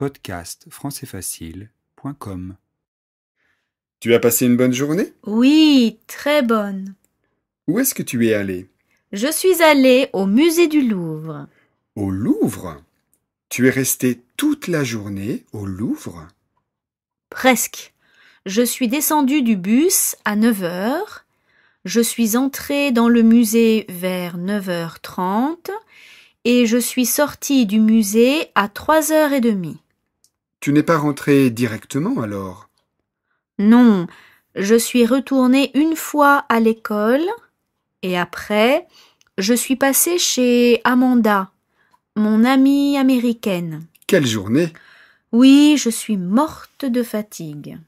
podcastfrancaisfacile.com. Tu as passé une bonne journée Oui, très bonne. Où est-ce que tu es allé Je suis allé au musée du Louvre. Au Louvre Tu es resté toute la journée au Louvre Presque. Je suis descendu du bus à 9 heures. Je suis entré dans le musée vers 9h30 et je suis sorti du musée à 3h30. Tu n'es pas rentrée directement alors Non, je suis retournée une fois à l'école et après, je suis passée chez Amanda, mon amie américaine. Quelle journée Oui, je suis morte de fatigue.